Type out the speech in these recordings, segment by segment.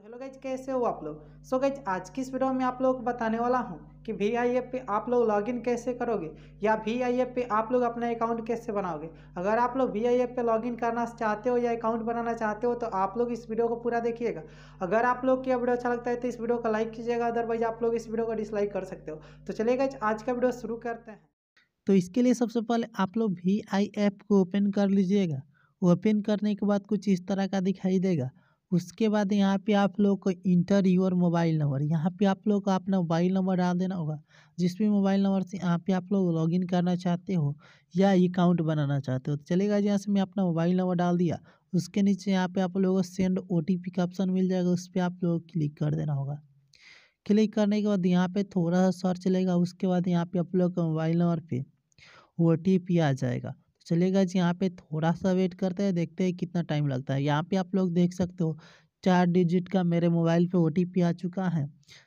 सो तो hello guys कैसे हो आप लोग सो गाइज आज की इस वीडियो में आप लोग को बताने वाला हूँ कि वी आई एफ पे आप लोग लॉगिन कैसे करोगे या वी आई एफ पे आप लोग अपना अकाउंट कैसे बनाओगे अगर आप लोग वी आई एफ पे लॉगिन करना चाहते हो या अकाउंट बनाना चाहते हो तो आप लोग इस वीडियो को पूरा देखिएगा अगर आप लोग की वीडियो अच्छा लगता है तो इस वीडियो को लाइक कीजिएगा अदरवाइज आप लोग इस वीडियो को डिसलाइक कर सकते हो तो चलिए गाइज आज का वीडियो शुरू करते हैं तो इसके लिए सबसे पहले आप लोग वी आई एफ को ओपन कर लीजिएगा ओपन करने के बाद कुछ इस तरह का दिखाई देगा उसके बाद यहाँ पे आप लोग को इंटर योर मोबाइल नंबर यहाँ पे आप लोग को अपना मोबाइल नंबर डाल देना होगा जिस भी मोबाइल नंबर से यहाँ पे आप लोग लॉगिन करना चाहते हो या अकाउंट बनाना चाहते हो तो चलेगा यहाँ से मैं अपना मोबाइल नंबर डाल दिया उसके नीचे यहाँ पे आप लोगों को सेंड ओ का ऑप्शन मिल जाएगा उस पर आप लोग क्लिक कर देना होगा क्लिक करने के बाद यहाँ पे थोड़ा सा सर्च चलेगा उसके बाद यहाँ पे आप लोग का मोबाइल नंबर पे ओ आ जाएगा चलेगा जी यहाँ पे थोड़ा सा वेट करते हैं देखते हैं कितना टाइम लगता है यहाँ पे आप लोग देख सकते हो चार डिजिट का मेरे मोबाइल पे ओ आ चुका है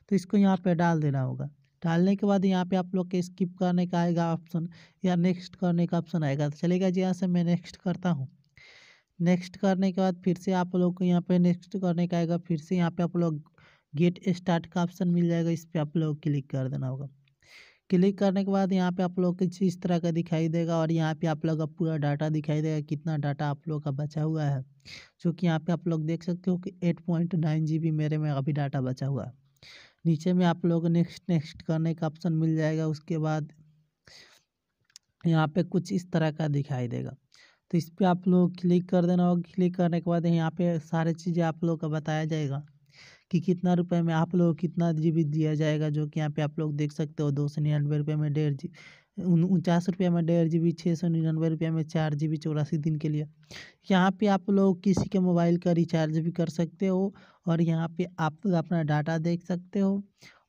तो इसको यहाँ पे डाल देना होगा डालने के बाद यहाँ पे आप लोग के स्किप करने का आएगा ऑप्शन या नेक्स्ट करने का ऑप्शन आएगा तो चलेगा जी यहाँ से मैं नेक्स्ट करता हूँ नेक्स्ट करने के बाद फिर से आप लोग को यहाँ पे नेक्स्ट करने का आएगा फिर से यहाँ पे आप लोग गेट स्टार्ट का ऑप्शन मिल जाएगा इस पर आप लोग क्लिक कर देना होगा क्लिक करने के बाद यहाँ पे आप लोग कुछ इस तरह का दिखाई देगा और यहाँ पे आप लोग का पूरा डाटा दिखाई देगा कितना डाटा आप लोग का बचा हुआ है जो कि यहाँ पे आप लोग देख सकते हो कि eight point nine G B मेरे में अभी डाटा बचा हुआ है नीचे में आप लोग नेक्स्ट नेक्स्ट करने का ऑप्शन मिल जाएगा उसके बाद यहाँ पर कुछ इस तरह का दिखाई देगा तो इस पर आप लोग क्लिक कर देना होगा क्लिक करने के बाद यहाँ पे सारी चीज़ें आप लोग का बताया जाएगा कि कितना रुपए में आप लोग कितना जी दिया जाएगा जो कि यहाँ पे आप लोग देख सकते हो दो सौ निन्यानवे रुपये में डेढ़ जी उनचास रुपये में डेढ़ जी बी छः सौ निन्यानवे रुपये में चार जी बी चौरासी दिन के लिए यहाँ पे आप लोग किसी के मोबाइल का रिचार्ज भी कर सकते हो और यहाँ पे आप अपना डाटा देख सकते हो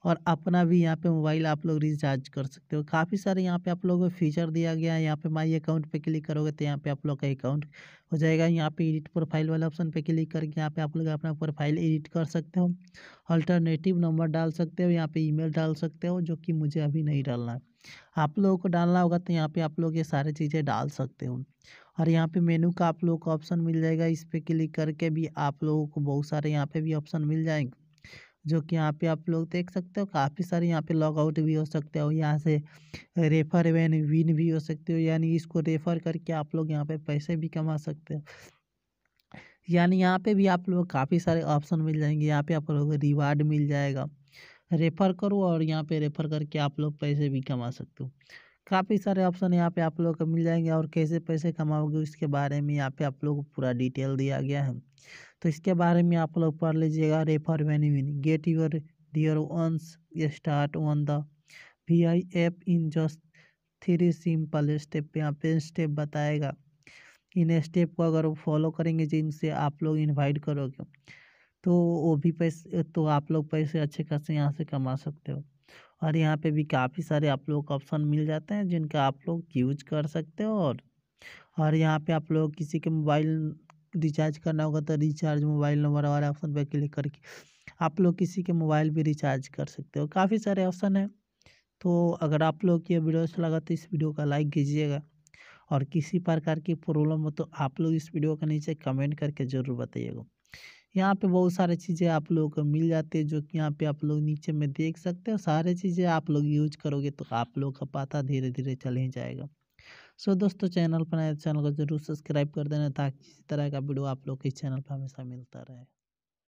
और अपना भी यहाँ पे मोबाइल आप लोग रिचार्ज कर सकते हो काफ़ी सारे यहाँ पे आप लोगों को फीचर दिया गया है यहाँ पे माई अकाउंट पे क्लिक करोगे तो यहाँ पे आप लोग का अकाउंट हो जाएगा यहाँ पे एडिट प्रोफाइल वाला ऑप्शन पे क्लिक करके यहाँ पे आप लोग अपना प्रोफाइल एडिट कर सकते हो अल्टरनेटिव नंबर डाल सकते हो यहाँ पे ईमेल डाल सकते हो जो कि मुझे अभी नहीं डालना है आप लोगों को डालना होगा तो यहाँ पे आप लोग ये सारे चीज़ें डाल सकते हो और यहाँ पे मेनू का आप लोगों को ऑप्शन मिल जाएगा इस पर क्लिक करके भी आप लोगों को बहुत सारे यहाँ पे भी ऑप्शन मिल जाएंगे जो कि यहाँ पे आप लोग देख सकते हो काफ़ी सारे यहाँ पे लॉग आउट भी हो सकते हो यहाँ से रेफर वैन विन भी हो सकते हो यानी इसको रेफर करके आप लोग यहाँ पे पैसे भी कमा सकते हो यानी यहाँ पे भी आप लोग काफ़ी सारे ऑप्शन मिल जाएंगे यहाँ पे आप लोग रिवार्ड मिल जाएगा रेफर करो और यहाँ पे रेफर करके आप लोग पैसे भी कमा सकते हो काफ़ी सारे ऑप्शन यहाँ पे आप लोग को मिल जाएंगे और कैसे पैसे कमाओगे इसके बारे में यहाँ पे आप लोग को पूरा डिटेल दिया गया है तो इसके बारे में आप लोग पढ़ लीजिएगा refer when win get your dear ones start on the V I app in just three simple step यहाँ पे स्टेप बताएगा इन स्टेप को अगर फॉलो करेंगे जिनसे आप लोग इन्वाइट करोगे तो वो भी पैसे तो आप लोग पैसे अच्छे खासे यहाँ से कमा सकते हो और यहाँ पे भी काफ़ी सारे आप लोग ऑप्शन मिल जाते हैं जिनका आप लोग यूज कर सकते हो और और यहाँ पे आप लोग किसी के मोबाइल रिचार्ज करना होगा तो रिचार्ज मोबाइल नंबर वाले ऑप्शन पे क्लिक करके आप लोग किसी के मोबाइल भी रिचार्ज कर सकते हो काफ़ी सारे ऑप्शन हैं तो अगर आप लोग की वीडियो अच्छा लगा तो इस वीडियो का लाइक कीजिएगा और किसी प्रकार की प्रॉब्लम हो तो आप लोग इस वीडियो के नीचे कमेंट करके ज़रूर बताइएगा यहाँ पे बहुत सारे चीज़ें आप लोगों को मिल जाती है जो कि यहाँ पे आप लोग नीचे में देख सकते हैं सारे चीज़ें आप लोग यूज करोगे तो आप लोग का पता धीरे धीरे चल ही जाएगा सो so, दोस्तों चैनल पर नए तो चैनल को जरूर सब्सक्राइब कर देना ताकि इसी तरह का वीडियो आप लोग के इस चैनल पर हमेशा मिलता रहे